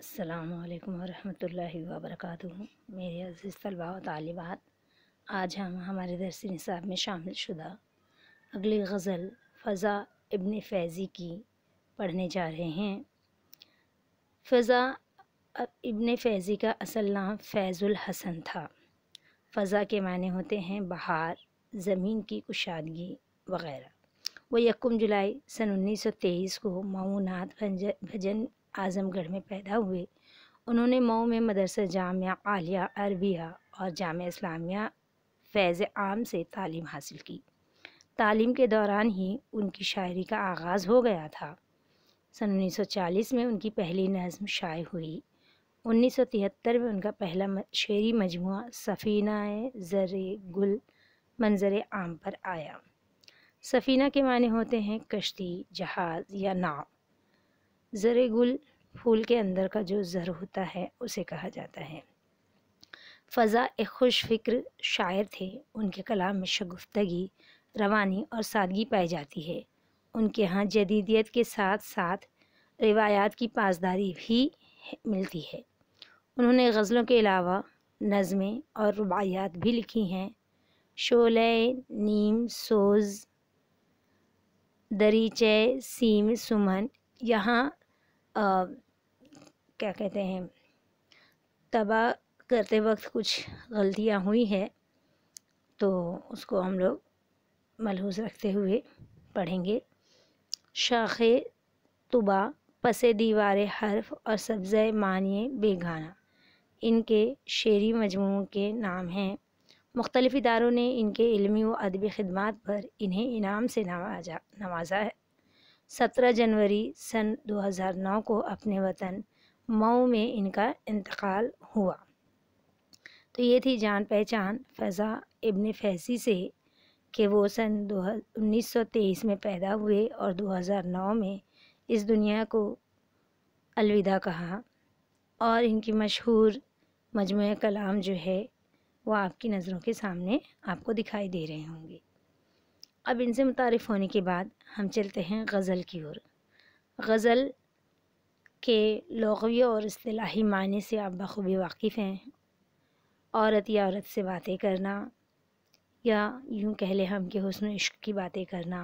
अस्सलाम वालेकुम वरहमतुल्लाहि वबरकातुहू मेरे अजीज़ तलबा व तालिबात आज हम हमारे दरस निसाब में शामिल शुदा अगली गज़ल फ़ज़ा इब्न फैज़ी की पढ़ने जा रहे हैं फ़ज़ा इब्न फैज़ी का असल नाम फैज़ुल हसन था फ़ज़ा के मान होते हैं बहार ज़मीन की कुशादगी वगैरह वो यकुम जुलाई सन उन्नीस सौ तेईस को माऊनात भजन आज़मगढ़ में पैदा हुए उन्होंने मऊ में मदरसा जामिया आलिया अरबिया और जाम इस्लामिया फैज़ आम से तालीम हासिल की तालीम के दौरान ही उनकी शायरी का आगाज़ हो गया था सन 1940 में उनकी पहली नज़म शाये हुई 1973 में उनका पहला शेरी मजमू सफ़ीना ज़र गुल मंज़र आम पर आया सफ़ीना के माने होते हैं कश्ती जहाज़ या नाव ज़र गुल फूल के अंदर का जो ज़र होता है उसे कहा जाता है फ़ज़ा एक खुश फिक्र शायर थे उनके कलाम में शगुफ्तगी रवानी और सादगी पाई जाती है उनके यहाँ जदीदियत के साथ साथ रिवायात की पासदारी भी मिलती है उन्होंने गज़लों के अलावा नज़में और रुबायात भी लिखी हैं शोले नीम सोज़ दरीचे सीम सुमन यहाँ आ, क्या कहते हैं तबाह करते वक्त कुछ गलतियाँ हुई हैं तो उसको हम लोग मलहूज रखते हुए पढ़ेंगे शाख तुबा पसे दीवार हर्फ और सब्ज़ मानिए बेगाना इनके शेरी मजमू के नाम हैं मुख्तलिफ़ इदारों ने इनके इलमी व अदबी ख़दमात पर इन्हें इनाम से नवाजा नवाजा है 17 जनवरी सन 2009 को अपने वतन मऊ में इनका इंतकाल हुआ तो ये थी जान पहचान फैज़ा इब्न फैसी से कि वो सन दो उन्नीस में पैदा हुए और 2009 में इस दुनिया को अलविदा कहा और इनकी मशहूर मजमू कलाम जो है वो आपकी नज़रों के सामने आपको दिखाई दे रहे होंगे अब इनसे मुतारफ़ होने के बाद हम चलते हैं गज़ल की ओर गज़ल के लौवी और असलाही मायने से आप बखूबी वाकिफ़ हैं औरत या औरत से बातें करना या यूँ कह लें हम कि हसन इश्क की बातें करना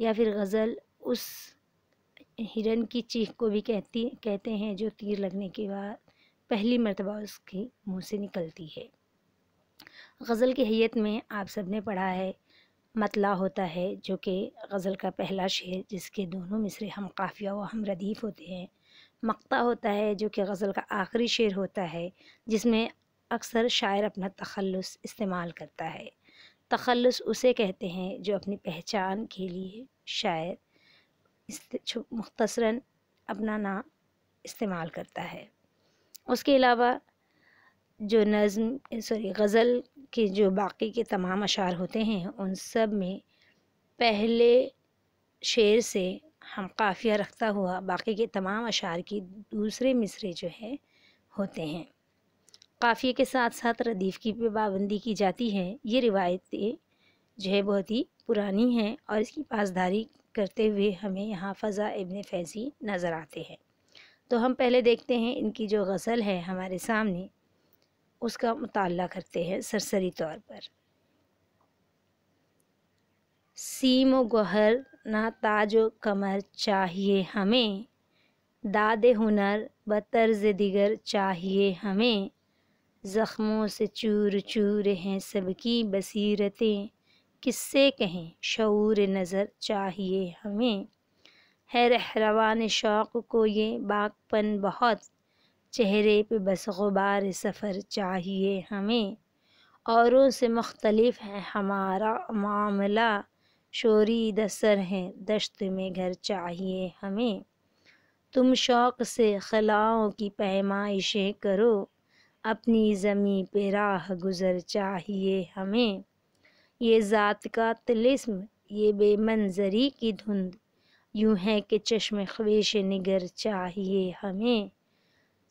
या फिर गज़ल उस हिरन की चीख को भी कहती कहते हैं जो तीर लगने के बाद पहली मरतबा उसके मुंह से निकलती है गज़ल की हैत में आप सब ने पढ़ा है मतला होता है जो कि गज़ल का पहला शेर जिसके दोनों मिसरे हम काफ़िया व हम रदीफ़ होते हैं मक्ता होता है जो कि गज़ल का आखिरी शेर होता है जिसमें अक्सर शायर अपना तखलस इस्तेमाल करता है तखलस उसे कहते हैं जो अपनी पहचान के लिए शायर मुख्तसरा अपना नाम इस्तेमाल करता है उसके अलावा जो नज़म सॉरी गज़ल के जो बाकी के तमाम अशार होते हैं उन सब में पहले शेर से हम काफ़िया रखता हुआ बाकी के तमाम अशार की दूसरे मिसरे जो है होते हैं काफ़िए के साथ साथ रदीफ़ की भी पाबंदी की जाती है ये रिवायतें जो है बहुत ही पुरानी हैं और इसकी पासदारी करते हुए हमें यहाँ फ़ज़ा इबन फैज़ी नज़र आते हैं तो हम पहले देखते हैं इनकी जो गज़ल है हमारे सामने उसका मुताल करते हैं सरसरी तौर पर सीम व गहर ना ताज कमर चाहिए हमें दाद हुनर ब तर्ज दिगर चाहिए हमें ज़ख्मों से चूर चूर हैं सबकी बसीरतें किससे कहें शूर नज़र चाहिए हमें है रहवान शौक़ को ये बागपन बहुत चेहरे पे बस गुबार सफ़र चाहिए हमें औरों से मुख्तलिफ है हमारा मामला शोरी दसर है दश्त में घर चाहिए हमें तुम शौक़ से खलाओं की पैमाइशें करो अपनी ज़मीं पे राह गुज़र चाहिए हमें ये ज़ात का तिलस्म ये बेमंजरी की धुंध यूँ है कि चश्म ख्वेश निगर चाहिए हमें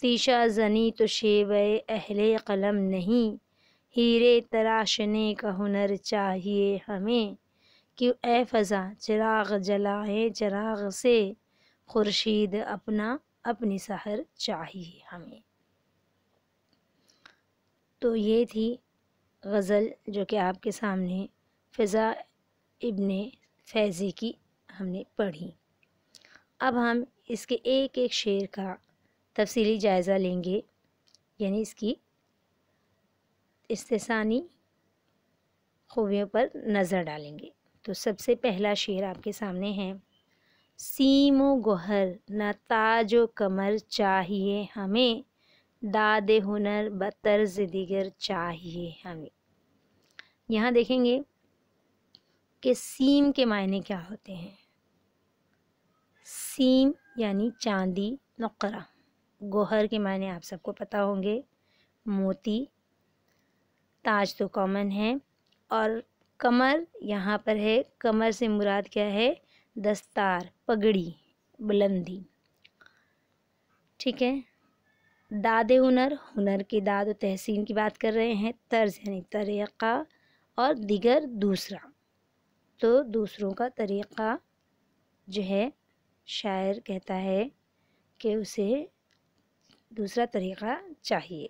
तीशा जनी तो शेब अहले कलम नहीं हीरे तराशने का हुनर चाहिए हमें कि ए फ़ज़ा चिराग जलाए चिराग से खुर्शीद अपना अपनी सहर चाहिए हमें तो ये थी गज़ल जो कि आपके सामने फ़िज़ा इबन फैज़ी की हमने पढ़ी अब हम इसके एक एक शेर का तफसीली जायज़ा लेंगे यानी इसकी इस्तेसानी खूबियों पर नज़र डालेंगे तो सबसे पहला शेर आपके सामने है सीम व गहर न ताज व कमर चाहिए हमें दाद हुनर बतर्ज दिगर चाहिए हमें यहाँ देखेंगे कि सीम के मायने क्या होते हैं सीम यानी चांदी नकरा गोहर के मायने आप सबको पता होंगे मोती ताज तो कॉमन है और कमर यहाँ पर है कमर से मुराद क्या है दस्तार पगड़ी बुलंदी ठीक है दादे हुनर हुनर की दाद और तहसीन की बात कर रहे हैं तर्ज यानी तरीक़ा और दिगर दूसरा तो दूसरों का तरीक़ा जो है शायर कहता है कि उसे दूसरा तरीक़ा चाहिए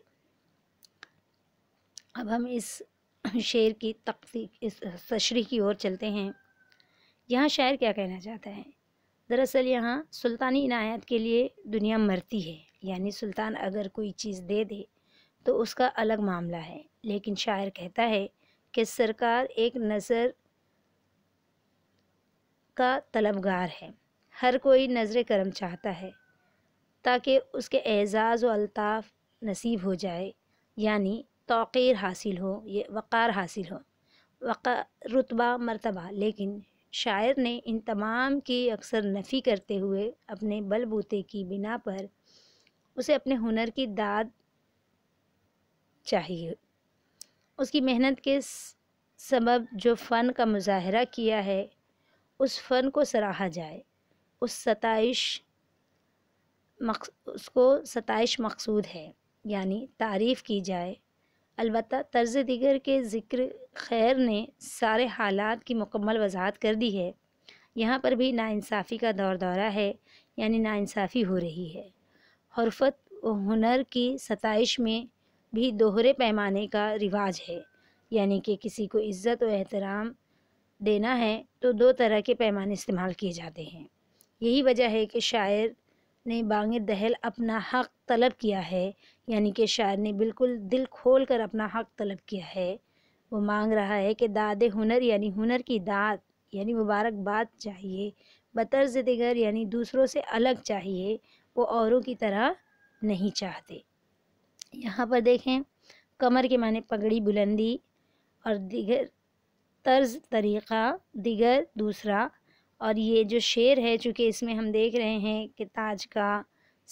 अब हम इस शेर की तकसी इस तशरी की ओर चलते हैं यहाँ शायर क्या कहना चाहता है दरअसल यहाँ सुल्तानी इनायत के लिए दुनिया मरती है यानी सुल्तान अगर कोई चीज़ दे दे तो उसका अलग मामला है लेकिन शायर कहता है कि सरकार एक नज़र का तलबगार है हर कोई नज़र करम चाहता है ताकि उसके एज़ाज़ व अलताफ़ नसीब हो जाए यानी तोक़ीर हासिल हो ये वक़ार हासिल हो वक़ा रुतबा मरतबा लेकिन शायर ने इन तमाम की अक्सर नफ़ी करते हुए अपने बलबूते की बिना पर उसे अपने हुनर की दाद चाहिए उसकी मेहनत के सबब जो फ़न का मुजाहरा किया है उस फ़न को सराहा जाए उस सताइश उसको सतश मकसूद है यानी तारीफ़ की जाए अलबत् तर्ज़ दिगर के ज़िक्र खैर ने सारे हालात की मुकम्मल वजाहत कर दी है यहाँ पर भी नाानसाफ़ी का दौर दौरा है यानी नासाफ़ी हो रही है हरफत व हुनर की सतश में भी दोहरे पैमाने का रिवाज है यानी कि किसी को इज़्ज़त व एहतराम देना है तो दो तरह के पैमाने इस्तेमाल किए जाते हैं यही वजह है कि शायर ने बांग दहल अपना हक तलब किया है यानी कि शायर ने बिल्कुल दिल खोल कर अपना हक तलब किया है वो मांग रहा है कि दाद हुनर यानी हुनर की दाद यानी मुबारकबाद चाहिए बतर्ज दिगर यानी दूसरों से अलग चाहिए वो औरों की तरह नहीं चाहते यहाँ पर देखें कमर के माने पगड़ी बुलंदी और दिगर तर्ज तरीक़ा दिगर दूसरा और ये जो शेर है चूँकि इसमें हम देख रहे हैं कि ताज का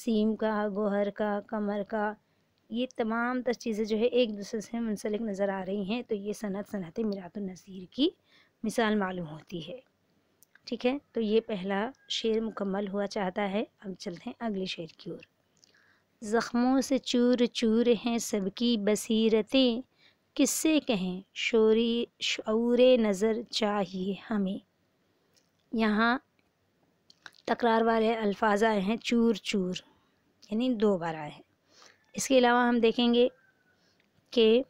सीम का गोहर का कमर का ये तमाम तर चीज़ें जो है एक दूसरे से मुंसलिक नज़र आ रही हैं तो ये सनत सनत मिरातुलनज़ीर की मिसाल मालूम होती है ठीक है तो ये पहला शेर मुकम्मल हुआ चाहता है अब चलते हैं अगले शेर की ओर ज़ख्मों से चूर चूर हैं सबकी बसीरतें किससे कहें शोरी शौर नज़र चाहिए हमें यहाँ तकरार वाले अल्फाज आए हैं चूर चूर यानी दो बार आए हैं इसके अलावा हम देखेंगे कि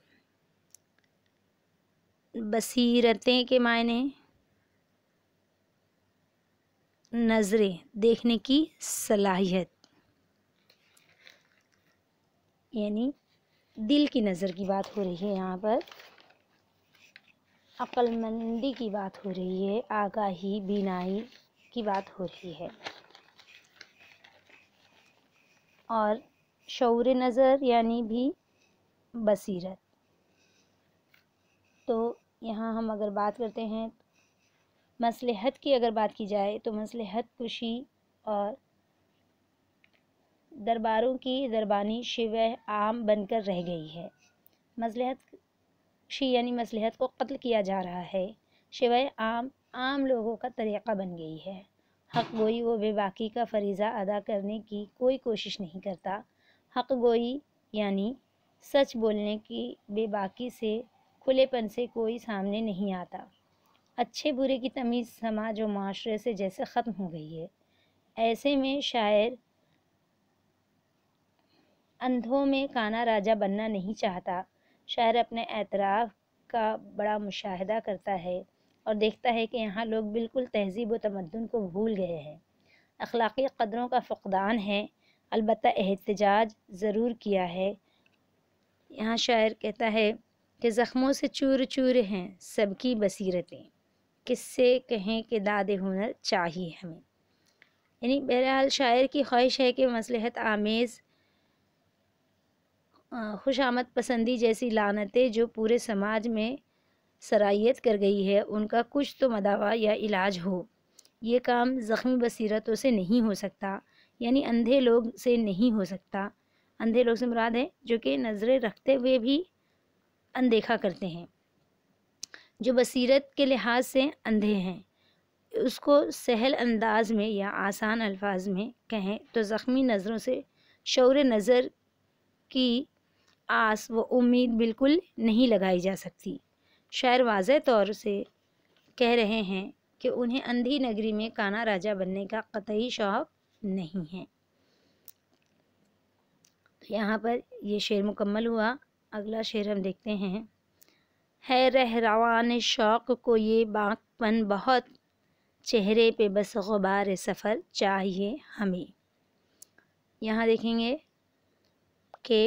बसीरतें के मायने नज़रें देखने की सलाहियत यानी दिल की नज़र की बात हो रही है यहाँ पर अकलमंदी की बात हो रही है आगाही बीनाई की बात हो रही है और शौर नज़र यानी भी बसीरत तो यहाँ हम अगर बात करते हैं मसलहत की अगर बात की जाए तो मसलहत कुशी और दरबारों की दरबानी शिव आम बनकर रह गई है मसलहत शी यानी मसलहत को कत्ल किया जा रहा है शिवाय आम आम लोगों का तरीक़ा बन गई है हक गोई व बेबाकी का फरीज़ा अदा करने की कोई कोशिश नहीं करता हक गोई यानी सच बोलने की बेबाकी से खुलेपन से कोई सामने नहीं आता अच्छे बुरे की तमीज़ समाज और माशरे से जैसे ख़त्म हो गई है ऐसे में शायर अंधों में काना राजा बनना नहीं चाहता शायर अपने एतराफ़ का बड़ा मुशाहिदा करता है और देखता है कि यहाँ लोग बिल्कुल तहजीब व तमदन को भूल गए हैं अखलाक़ी कदरों का फकदान है अलबत् एहतजाज ज़रूर किया है यहाँ शायर कहता है कि ज़ख्मों से चूर चूर हैं सबकी बसीरतें किससे कहें कि दाद हुनर चाहिए हमें यानी बहरहाल शायर की ख्वाहिश है कि मसलहत आमेज़ खुश आमद पसंदी जैसी लानतें जो पूरे समाज में सराहियत कर गई है उनका कुछ तो मदावा या इलाज हो ये काम ज़ख्मी बसीरतों से नहीं हो सकता यानी अंधे लोग से नहीं हो सकता अंधे लोग से मुराद है जो कि नज़रें रखते हुए भी अनदेखा करते हैं जो बसीरत के लिहाज से अंधे हैं उसको सहल अंदाज में या आसान अल्फाज में कहें तो ज़ख्मी नज़रों से शौर नज़र की आस व उम्मीद बिल्कुल नहीं लगाई जा सकती शायर वाज तौर से कह रहे हैं कि उन्हें अंधी नगरी में काना राजा बनने का कतई शौक नहीं है तो यहाँ पर ये शेर मुकम्मल हुआ अगला शेर हम देखते हैं है रह रवान शौक़ को ये बागपन बहुत चेहरे पे बस गुबार सफ़र चाहिए हमें यहाँ देखेंगे कि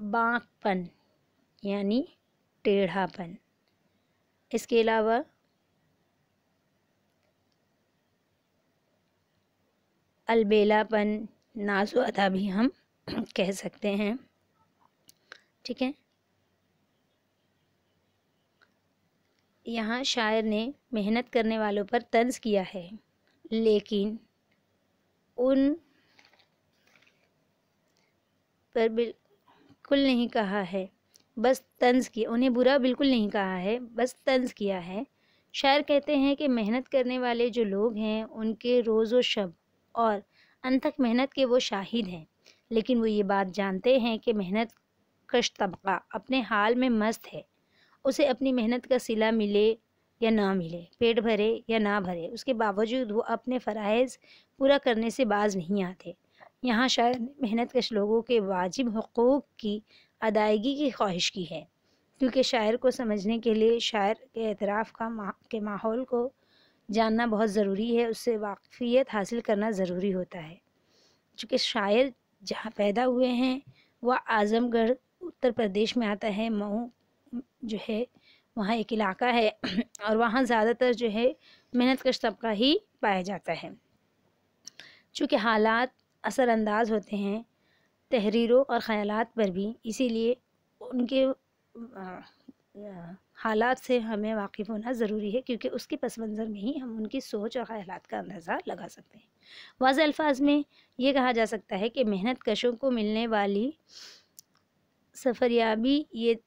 बाँकपन यानी टेढ़ापन इसके अलावा अलबेलापन अदा भी हम कह सकते हैं ठीक है यहाँ शायर ने मेहनत करने वालों पर तंज किया है लेकिन उन पर बिल्कुल नहीं कहा है बस तंज किया उन्हें बुरा बिल्कुल नहीं कहा है बस तंज किया है शायर कहते हैं कि मेहनत करने वाले जो लोग हैं उनके रोज़ व शब और अनथक मेहनत के वो शाहिद हैं लेकिन वो ये बात जानते हैं कि मेहनत कश तबका अपने हाल में मस्त है उसे अपनी मेहनत का सिला मिले या ना मिले पेट भरे या ना भरे उसके बावजूद वो अपने फ़रज़ पूरा करने से बाज नहीं आते यहाँ शायर मेहनत कश लोगों के वाजिब हकूक़ की अदायगी की ख्वाहिश की है क्योंकि शायर को समझने के लिए शायर के एतराफ़ का मा, के माहौल को जानना बहुत ज़रूरी है उससे वाकफ़ियत हासिल करना ज़रूरी होता है चूँकि शायर जहाँ पैदा हुए हैं वह आज़मगढ़ उत्तर प्रदेश में आता है मऊ जो है वहाँ एक इलाका है और वहाँ ज़्यादातर जो है मेहनत कश तबका ही पाया जाता है चूँकि हालात असरानंदाज होते हैं तहरीरों और ख़्यालात पर भी इसीलिए उनके हालात से हमें वाकिफ़ होना ज़रूरी है क्योंकि उसके पस मंज़र में ही हम उनकी सोच और ख्याल का अंदाज़ा लगा सकते हैं वाज अल्फाज में ये कहा जा सकता है कि मेहनत कशों को मिलने वाली सफरयाबी ये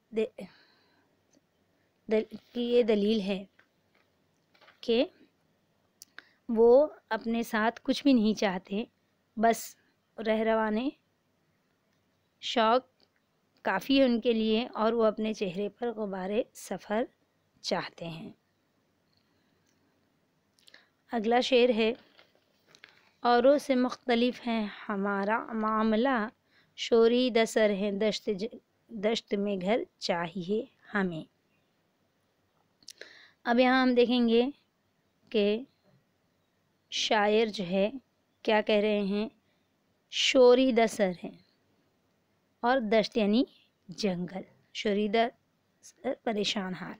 की ये दलील है कि वो अपने साथ कुछ भी नहीं चाहते बस रह रवाने शौक़ काफ़ी है उनके लिए और वो अपने चेहरे पर गुब्बारे सफ़र चाहते हैं अगला शेर है औरों से मुख्तलिफ हैं हमारा मामला शोरी दसर है दश्त दश्त में घर चाहिए हमें अब यहाँ हम देखेंगे कि शायर जो है क्या कह रहे हैं शोरी दसर है और दश्त यानी जंगल शोरी दसर परेशान हाल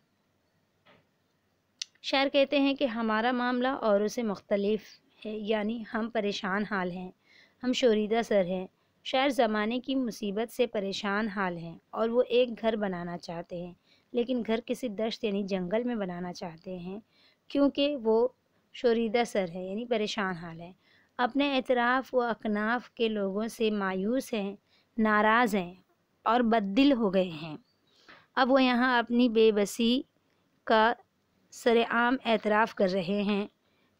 शायर कहते हैं कि हमारा मामला औरों से मुख्तलिफ है यानी हम परेशान हाल हैं हम शोरीदा सर हैं शायर ज़माने की मुसीबत से परेशान हाल हैं और वो एक घर बनाना चाहते हैं लेकिन घर किसी दश्त यानी जंगल में बनाना चाहते हैं क्योंकि वो शोरीदा सर है यानी परेशान हाल है अपने एतराफ़ व अकनाफ के लोगों से मायूस हैं नाराज़ हैं और बददिल हो गए हैं अब वो यहाँ अपनी बेबसी का सरेआम एतराफ़ कर रहे हैं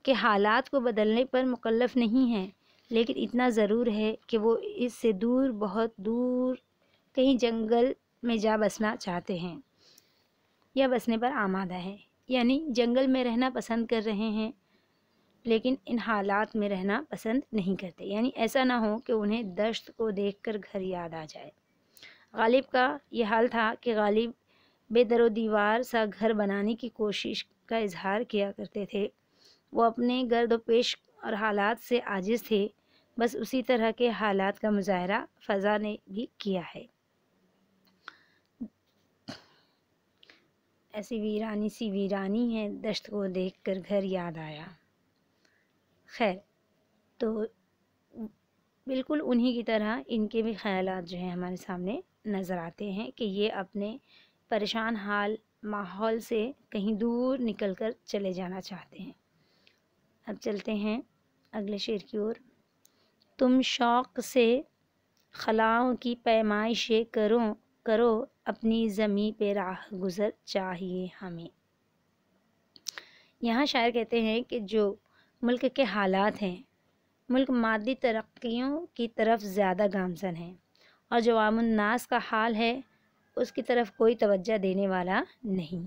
कि हालात को बदलने पर मुकलफ नहीं हैं लेकिन इतना ज़रूर है कि वो इससे दूर बहुत दूर कहीं जंगल में जा बसना चाहते हैं या बसने पर आमादा है यानी जंगल में रहना पसंद कर रहे हैं लेकिन इन हालात में रहना पसंद नहीं करते यानी ऐसा ना हो कि उन्हें दश्त को देखकर घर याद आ जाए गालिब का यह हाल था कि गालिब बेदरो दीवार सा घर बनाने की कोशिश का इजहार किया करते थे वो अपने गर्द पेश और हालात से आजिज थे बस उसी तरह के हालात का मुजाहरा फ़ज़ा ने भी किया है ऐसी वीरानी सी वीरानी है दश्त को देखकर घर याद आया खैर तो बिल्कुल उन्हीं की तरह इनके भी ख्याल जो हैं हमारे सामने नज़र आते हैं कि ये अपने परेशान हाल माहौल से कहीं दूर निकल कर चले जाना चाहते हैं अब चलते हैं अगले शेर की ओर तुम शौक़ से खलाओं की पैमाइशें करो करो अपनी ज़मी पे राह गुज़र चाहिए हमें यहाँ शायर कहते हैं कि जो मुल्क के हालात हैं मुल्क मादी तरक्कियों की तरफ ज़्यादा गामसन है और जो आमनास का हाल है उसकी तरफ कोई तवज्जा देने वाला नहीं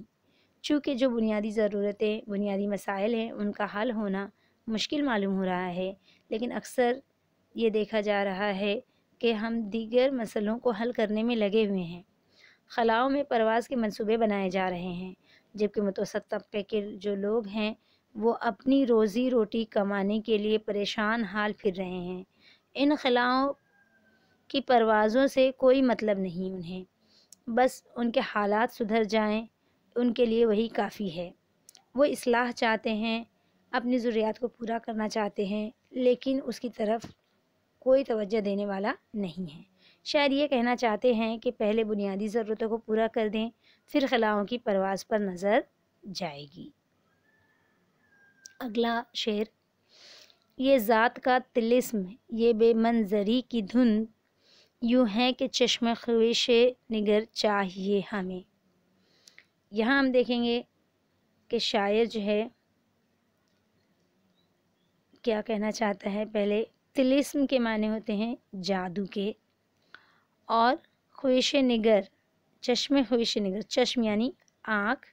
चूँकि जो बुनियादी ज़रूरतें बुनियादी मसाइल हैं उनका हल होना मुश्किल मालूम हो रहा है लेकिन अक्सर ये देखा जा रहा है कि हम दीगर मसलों को हल करने में लगे हुए हैं खलाओं में परवाज़ के मंसूबे बनाए जा रहे हैं जबकि मुतसद तबके के जो लोग हैं वो अपनी रोज़ी रोटी कमाने के लिए परेशान हाल फिर रहे हैं इन खिलाओं की परवाज़ों से कोई मतलब नहीं उन्हें बस उनके हालात सुधर जाएं उनके लिए वही काफ़ी है वो इसलाह चाहते हैं अपनी ज़रूरियात को पूरा करना चाहते हैं लेकिन उसकी तरफ कोई तवज्जो देने वाला नहीं है शायद ये कहना चाहते हैं कि पहले बुनियादी ज़रूरतों को पूरा कर दें फिर खिलाओं की परवाज़ पर नज़र जाएगी अगला शेर ये ज़ात का तिलिस्म ये बेमंजरी की धुन यूँ है कि चश्म खविश निगर चाहिए हमें यहाँ हम देखेंगे कि शायर जो है क्या कहना चाहता है पहले तिलिस्म के माने होते हैं जादू के और ख्वेश निगर चश्म ख्वेश निगर चश्म यानी आँख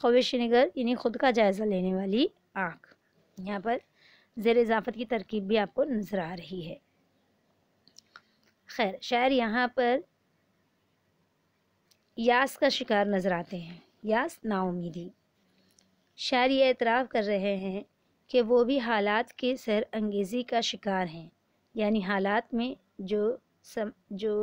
ख्वेश निगर यानी खुद का जायज़ा लेने वाली आँख यहाँ पर ज़ेर इजाफत की तरकीब भी आपको नज़र आ रही है खैर शायर यहाँ पर यास का शिकार नज़र आते हैं यास नाउमीदी शायर ये एतराफ़ कर रहे हैं कि वो भी हालात के सर अंगेज़ी का शिकार हैं यानी हालात में जो सम जो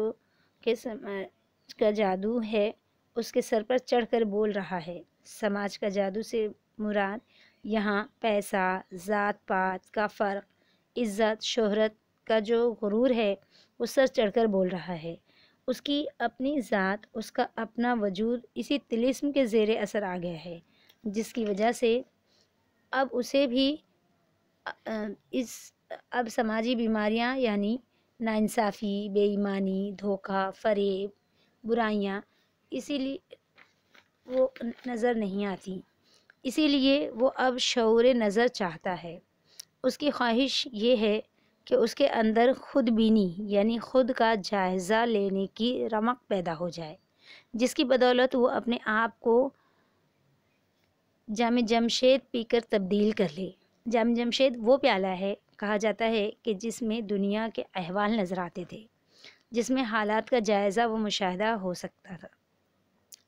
के समाज का जादू है उसके सर पर चढ़कर बोल रहा है समाज का जादू से मुराद यहाँ पैसा ज़ात पात का फ़र्क इज़्ज़त शोहरत का जो गुरूर है वो सर चढ़कर बोल रहा है उसकी अपनी ज़ात उसका अपना वजूद इसी तिलिस्म के ज़ेर असर आ गया है जिसकी वजह से अब उसे भी इस अब समाजी बीमारियां यानी नाानसाफ़ी बेईमानी धोखा फरेब बुराइयां इसीलिए वो नज़र नहीं आती इसीलिए वो अब शौर नज़र चाहता है उसकी ख्वाहिश ये है कि उसके अंदर खुद बीनी यानी ख़ुद का जायज़ा लेने की रमक पैदा हो जाए जिसकी बदौलत वो अपने आप को जाम जमशेद पीकर तब्दील कर ले जाम जमशेद वो प्याला है कहा जाता है कि जिसमें दुनिया के अहवाल नज़र आते थे जिसमें हालात का जायज़ा व मुशाह हो सकता था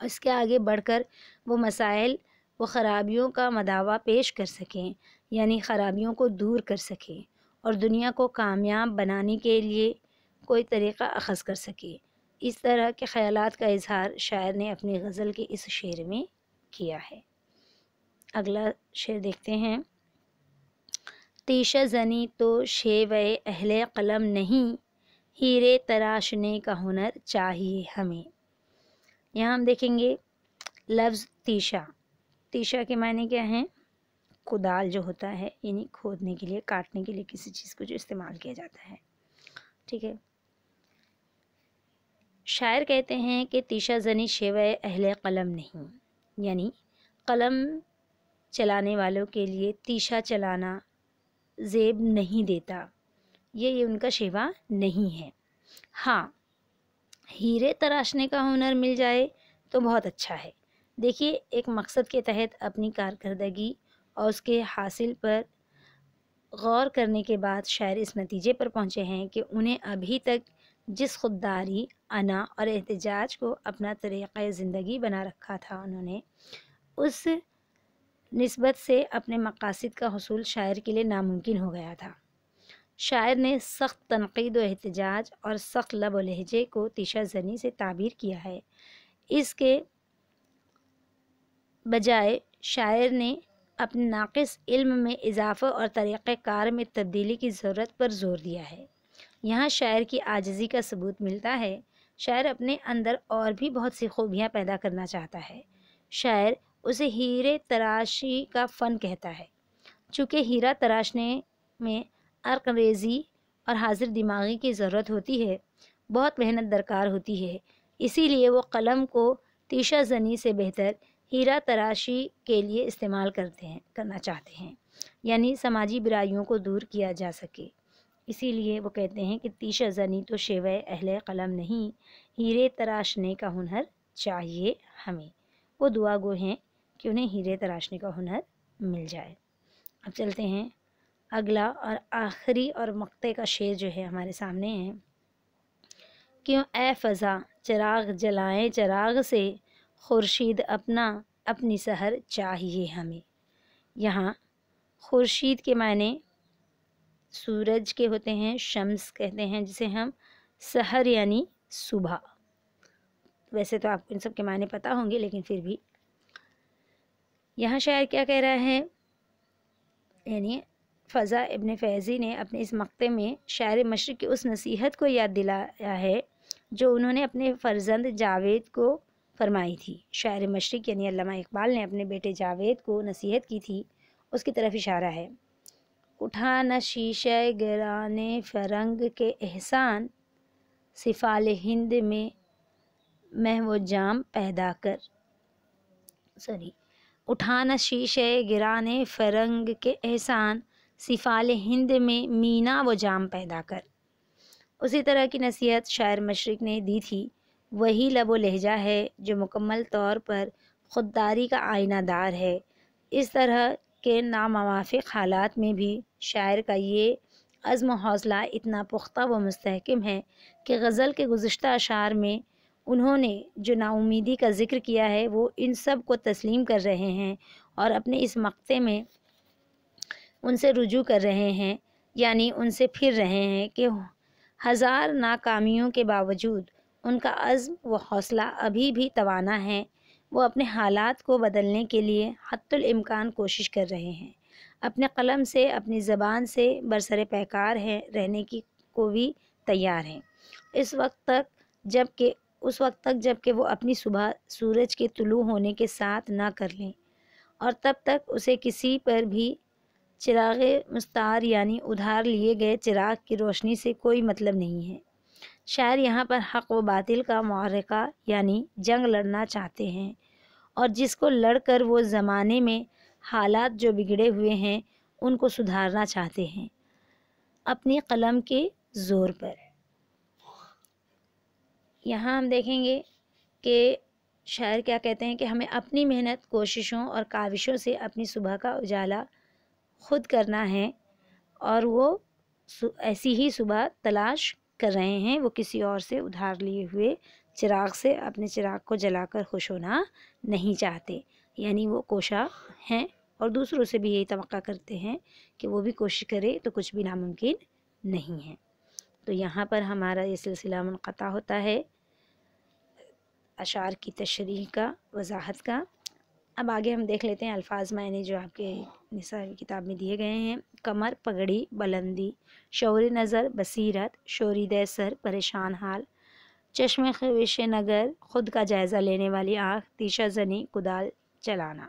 इसके आगे बढ़कर वो मसाइल वो ख़राबियों का मदावा पेश कर सकें यानी ख़राबियों को दूर कर सकें और दुनिया को कामयाब बनाने के लिए कोई तरीक़ा अखज़ कर सके इस तरह के ख्याल का इजहार शायर ने अपनी गज़ल के इस शेर में किया है अगला शेर देखते हैं तीशा जनी तो शेव अहले कलम नहीं हीरे तराशने का हुनर चाहिए हमें यहाँ हम देखेंगे लफ्ज़ तीशा तीशा के मायने क्या हैं कुदाल जो होता है यानी खोदने के लिए काटने के लिए किसी चीज़ को जो इस्तेमाल किया जाता है ठीक है शायर कहते हैं कि तीशा जनी शेवा अहल कलम नहीं यानी कलम चलाने वालों के लिए तीशा चलाना जेब नहीं देता ये ये उनका शेवा नहीं है हाँ हीरे तराशने का हुनर मिल जाए तो बहुत अच्छा है देखिए एक मकसद के तहत अपनी कारकर्दगी और उसके हासिल पर गौर करने के बाद शायर इस नतीजे पर पहुँचे हैं कि उन्हें अभी तक जिस खुददारी अना और एहतजाज को अपना तरीक़ ज़िंदगी बना रखा था उन्होंने उस नस्बत से अपने मकासद का हसूल शायर के लिए नामुमकिन हो गया था शायर ने सख्त तनकीद व एहतजाज और सख्त लब लहजे को तीशा जनी से ताबीर किया है इसके बजाय शायर ने अपने नाक़स इल्म में इजाफा और तरीक़ार में तब्दीली की ज़रूरत पर जोर दिया है यहाँ शायर की आजजी का सबूत मिलता है शायर अपने अंदर और भी बहुत सी खूबियाँ पैदा करना चाहता है शायर उसे हीरे तराशी का फ़न कहता है चूँकि हीरा तराशने में अर्करेज़ी और हाजिर दिमागी की ज़रूरत होती है बहुत मेहनत दरकार होती है इसीलिए वो कलम को तीशा जनी से बेहतर हीरा तराशी के लिए इस्तेमाल करते हैं करना चाहते हैं यानी समाजी बुराइयों को दूर किया जा सके इसीलिए वो कहते हैं कि तीशा जनी तो शेव अहल कलम नहीं हीरे तराशने का हुनर चाहिए हमें वो दुआ गो हैं कि उन्हें हीरे तराशने का हुनर मिल जाए अब चलते हैं अगला और आखिरी और मक्ते का शेर जो है हमारे सामने है क्यों ए फ़ज़ा चराग जलाएं चराग से खुर्शीद अपना अपनी शहर चाहिए हमें यहाँ खुर्शीद के मायने सूरज के होते हैं शम्स कहते हैं जिसे हम शहर यानी सुबह वैसे तो आपको इन सब के मायने पता होंगे लेकिन फिर भी यहाँ शायर क्या कह रहा है यानी फ़ज़ा इबन फैज़ी ने अपने इस मक़े में शायर मशरक़ की उस नसीहत को याद दिलाया है जो उन्होंने अपने फ़र्जंद जावेद को फरमाई थी शायर मशरक यानी इकबाल ने अपने बेटे जावेद को नसीहत की थी उसकी तरफ इशारा है उठा न शीशे गिराने फरंग के एहसान सिफाल हिंद में मैं वो जाम पैदा कर सॉरी उठा न शीशे गिराने फरंग के एहसान सिफाल हिंद में मीना व जाम पैदा कर उसी तरह की नसीहत शायर मशरक ने दी थी वही लबो लहजा है जो मुकम्मल तौर पर ख़ुददारी का आईना दार है इस तरह के नामवाफ़ हालात में भी शायर का ये अज़म हौसला इतना पुख्ता व मस्तकम है कि गज़ल के गुज्त अशार में उन्होंने जो नाउमीदी का ज़िक्र किया है वो इन सब को तस्लीम कर रहे हैं और अपने इस मक़े में उनसे रुजू कर रहे हैं यानी उनसे फिर रहे हैं कि हज़ार नाकामियों के बावजूद उनका अज़म व हौसला अभी भी तवाना है वो अपने हालात को बदलने के लिए हतुलमकान कोशिश कर रहे हैं अपने कलम से अपनी ज़बान से बरसर पैकार हैं रहने की को भी तैयार हैं इस वक्त तक जबकि उस वक्त तक जबकि वो अपनी सुबह सूरज के तुलू होने के साथ ना कर लें और तब तक उसे किसी पर भी चिराग मुस्तार यानी उधार लिए गए चिराग की रोशनी से कोई मतलब नहीं है शायर यहाँ पर हक व बातिल का मारका यानी जंग लड़ना चाहते हैं और जिसको लड़कर वो ज़माने में हालात जो बिगड़े हुए हैं उनको सुधारना चाहते हैं अपनी कलम के ज़ोर पर यहाँ हम देखेंगे कि शायर क्या कहते हैं कि हमें अपनी मेहनत कोशिशों और काविशों से अपनी सुबह का उजाला खुद करना है और वो ऐसी ही सुबह तलाश कर रहे हैं वो किसी और से उधार लिए हुए चिराग से अपने चिराग को जलाकर खुश होना नहीं चाहते यानी वो कोशा हैं और दूसरों से भी यही तो करते हैं कि वो भी कोशिश करे तो कुछ भी नामुमकिन नहीं है तो यहाँ पर हमारा ये सिलसिला मुनक़ा होता है अशार की तशरी का वजाहत का अब आगे हम देख लेते हैं अल्फाज मायने जो आपके निसा किताब में दिए गए हैं कमर पगड़ी बुलंदी शौर नज़र बसीरत शोरी सर परेशान हाल चश्म खविश नगर ख़ुद का जायज़ा लेने वाली आँख तीशा जनी कुदाल चलाना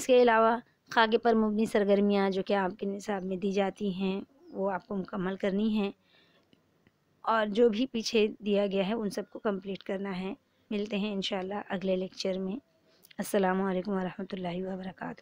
इसके अलावा खाके पर मुबनी सरगर्मियाँ जो कि आपके निसाब में दी जाती हैं वो आपको मुकम्मल करनी है और जो भी पीछे दिया गया है उन सबको कम्प्लीट करना है मिलते हैं इन अगले लेक्चर में असलकम वरहमल वर्का